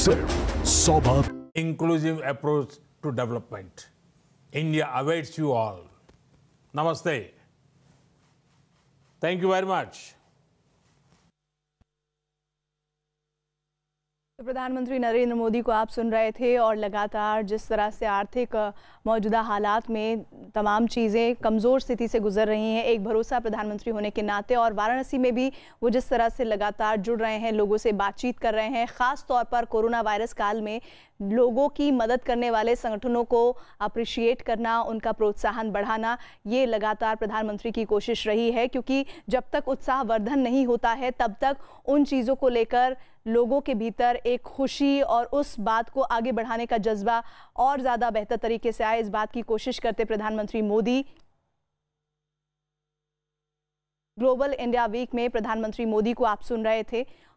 sober. Inclusive approach to development. India awaits you all. Namaste. Thank you very much. तो प्रधानमंत्री नरेंद्र मोदी को आप सुन रहे थे और लगातार जिस तरह से आर्थिक मौजूदा हालात में तमाम चीज़ें कमज़ोर स्थिति से गुजर रही हैं एक भरोसा प्रधानमंत्री होने के नाते और वाराणसी में भी वो जिस तरह से लगातार जुड़ रहे हैं लोगों से बातचीत कर रहे हैं ख़ास तौर पर कोरोना वायरस काल में लोगों की मदद करने वाले संगठनों को अप्रिशिएट करना उनका प्रोत्साहन बढ़ाना ये लगातार प्रधानमंत्री की कोशिश रही है क्योंकि जब तक उत्साहवर्धन नहीं होता है तब तक उन चीज़ों को लेकर लोगों के भीतर एक खुशी और उस बात को आगे बढ़ाने का जज्बा और ज़्यादा बेहतर तरीके से आए इस बात की कोशिश करते प्रधानमंत्री मोदी ग्लोबल इंडिया वीक में प्रधानमंत्री मोदी को आप सुन रहे थे